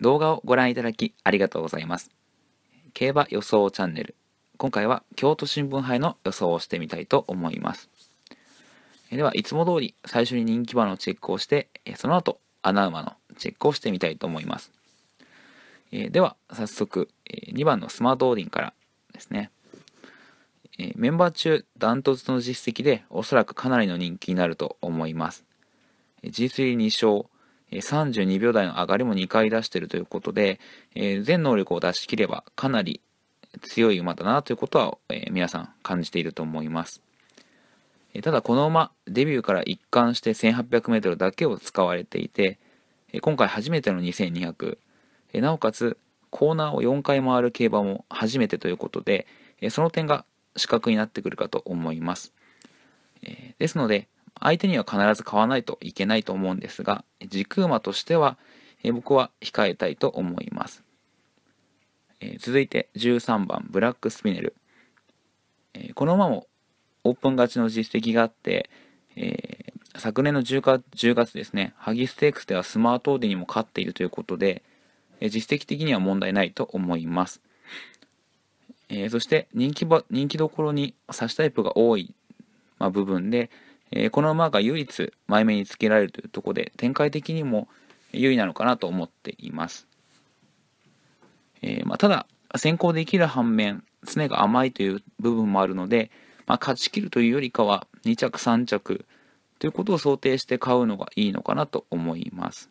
動画をご覧いただきありがとうございます。競馬予想チャンネル。今回は京都新聞杯の予想をしてみたいと思います。では、いつも通り最初に人気馬のチェックをして、その後、穴馬のチェックをしてみたいと思います。では、早速、2番のスマートオーディンからですね。メンバー中、ダントツの実績で、おそらくかなりの人気になると思います。G32 勝、32秒台の上がりも2回出しているということで、えー、全能力を出し切ればかなり強い馬だなということは、えー、皆さん感じていると思います。えー、ただこの馬、デビューから一貫して 1800m だけを使われていて、え今回初めての2200、えなおかつコーナーを4回回る競馬も初めてということで、えその点が資格になってくるかと思います。えですので、相手には必ず買わないといけないと思うんですが軸馬としては僕は控えたいと思います続いて13番ブラックスピネルこの馬もオープン勝ちの実績があって、えー、昨年の10月 ,10 月ですねハギステークスではスマートオーディにも勝っているということで実績的には問題ないと思いますえー、そして人気人気どころに差しタイプが多い、まあ、部分で、えー、この馬が唯一前目につけられるというところで展開的にも優位なのかなと思っています、えー、まあ、ただ先行できる反面常が甘いという部分もあるので、まあ、勝ちきるというよりかは2着3着ということを想定して買うのがいいのかなと思います、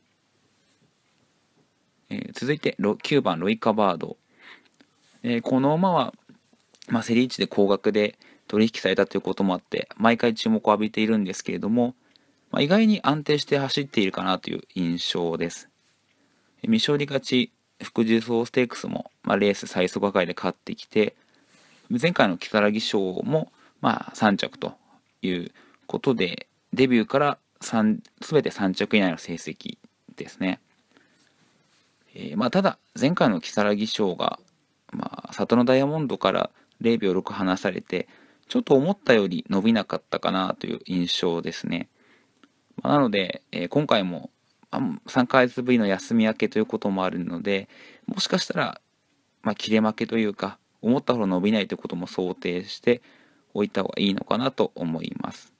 えー、続いて9番ロイカバード、えこの馬は、まあ、セリーチで高額で取引されたということもあって毎回注目を浴びているんですけれども、まあ、意外に安定して走っているかなという印象です未勝利勝ち副重層ステークスも、まあ、レース最速破壊で勝ってきて前回の木更月賞も、まあ、3着ということでデビューから全て3着以内の成績ですね、えー、まあ、ただ前回の木更月賞が、まあ、里のダイヤモンドから0秒6離されてちょっと思ったより伸びなかったかなという印象ですね。まなので、え今回も3ヶ月ぶりの休み明けということもあるので、もしかしたら、まあ、切れ負けというか、思ったほど伸びないということも想定しておいた方がいいのかなと思います。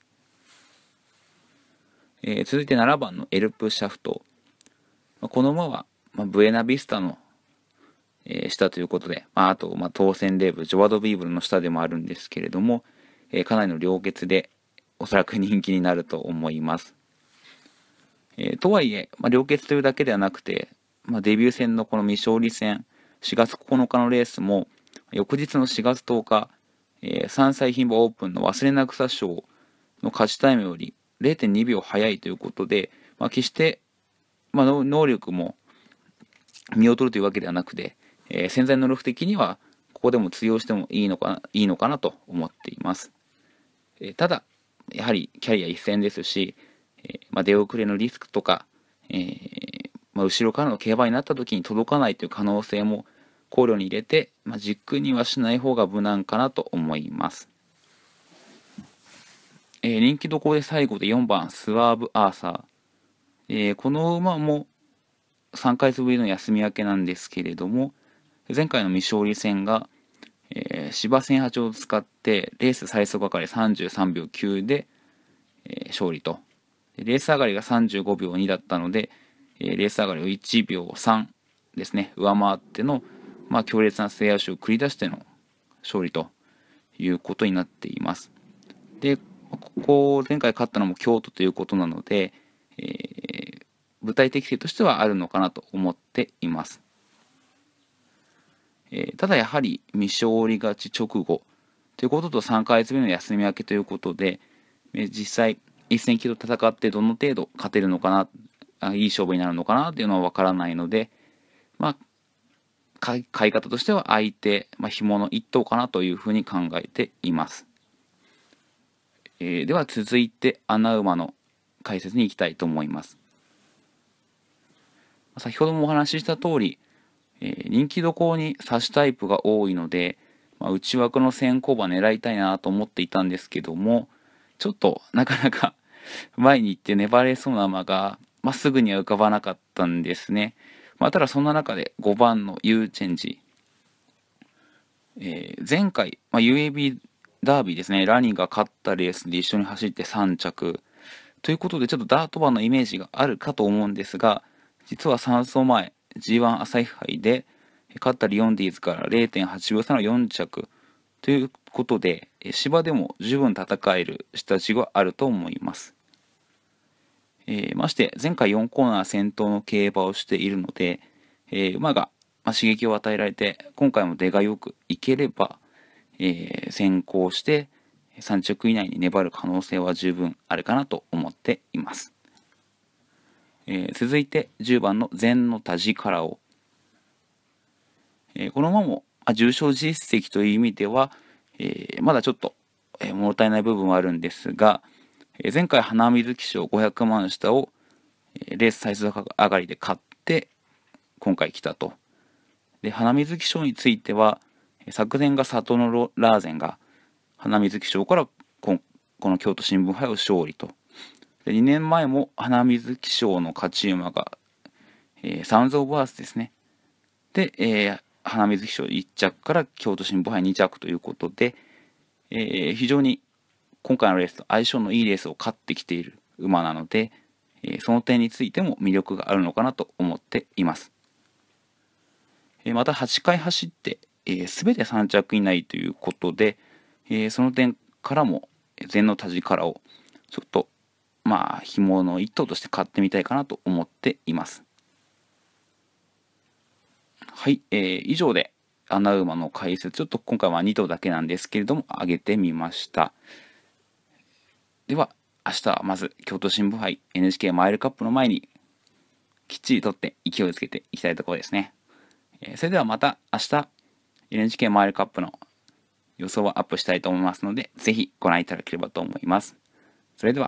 えー、続いて7番のエルプシャフト。この馬は、まあ、ブエナビスタのえー、したということで、まあ、あと、まあ、当選レーブ、ジョワド・ビーブルの下でもあるんですけれども、えー、かなりの良血で、おそらく人気になると思います。えー、とはいえ、まあ、良血というだけではなくて、まあ、デビュー戦のこの未勝利戦、4月9日のレースも、翌日の4月10日、えー、3歳牝馬オープンの忘れな草賞の勝ちタイムより0.2秒早いということで、まあ、決して、まあ、能力も見劣るというわけではなくて、えー、潜在能力的にはここでも通用してもいいのかいいのかなと思っています、えー、ただやはりキャリア一戦ですし、えまあ、出遅れのリスクとか、えまあ、後ろからの競馬になった時に届かないという可能性も考慮に入れて、まあ、軸にはしない方が無難かなと思います、え人気どころで最後で4番スワーブ・アーサー、えー、この馬も3回月ぶりの休み明けなんですけれども、前回の未勝利戦が、えー、芝戦八を使ってレース最速係り33秒9で、えー、勝利とレース上がりが35秒2だったので、えー、レース上がりを1秒3ですね上回っての、まあ、強烈な末脚を繰り出しての勝利ということになっていますでここ前回勝ったのも京都ということなので、えー、具体的性としてはあるのかなと思っていますえー、ただやはり未勝利勝ち直後ということと3ヶ月目の休み明けということで、えー、実際1戦キと戦ってどの程度勝てるのかなあいい勝負になるのかなというのは分からないので、まあ、買い方としては相手、まあ、紐の1頭かなというふうに考えています。えー、では続いて穴馬の解説にいきたいと思います。先ほどもお話しした通りえ人気どころに刺しタイプが多いので、まあ、内枠の先行馬狙いたいなと思っていたんですけどもちょっとなかなか 前に行って粘れそうな馬が、まあ、すぐには浮かばなかったんですね、まあ、ただそんな中で5番の U チェンジ、えー、前回、まあ、UAB ダービーですねラニーが勝ったレースで一緒に走って3着ということでちょっとダート馬のイメージがあるかと思うんですが実は3走前 G1 朝日杯で勝ったリオンディーズから0.8秒差の4着ということで芝でも十分戦える下地があると思います、えー、まして前回4コーナー先頭の競馬をしているので、えー、馬が刺激を与えられて今回も出がよくいければ、えー、先行して3着以内に粘る可能性は十分あるかなと思っていますえー、続いて10番の禅の田地からを、えー、この馬も、まあ、重賞実績という意味では、えー、まだちょっと、え物足りない部分はあるんですが、え前回花水木賞500万下を、えレースサイズ上がりで買って今回来たと。で花水木賞については昨年が里のラーゼンが花水木賞からこの京都新聞杯を勝利と。2年前も花水希少の勝ち馬が、えー、サウンズ・オブ・アースですね。で、えー、花水希少1着から京都新聞杯2着ということで、えー、非常に今回のレースと相性のいいレースを勝ってきている馬なので、えその点についても魅力があるのかなと思っています。えまた8回走って、え全て3着以内ということで、えその点からも禅の田らをちょっとまあ紐の一頭として買ってみたいかなと思っていますはい、えー、以上で穴馬の解説ちょっと今回は2頭だけなんですけれども上げてみましたでは明日はまず京都新聞杯 NHK マイルカップの前にきっちりとって勢いをつけていきたいところですね、えー、それではまた明日 NHK マイルカップの予想をアップしたいと思いますので、是非ご覧いただければと思います。それでは。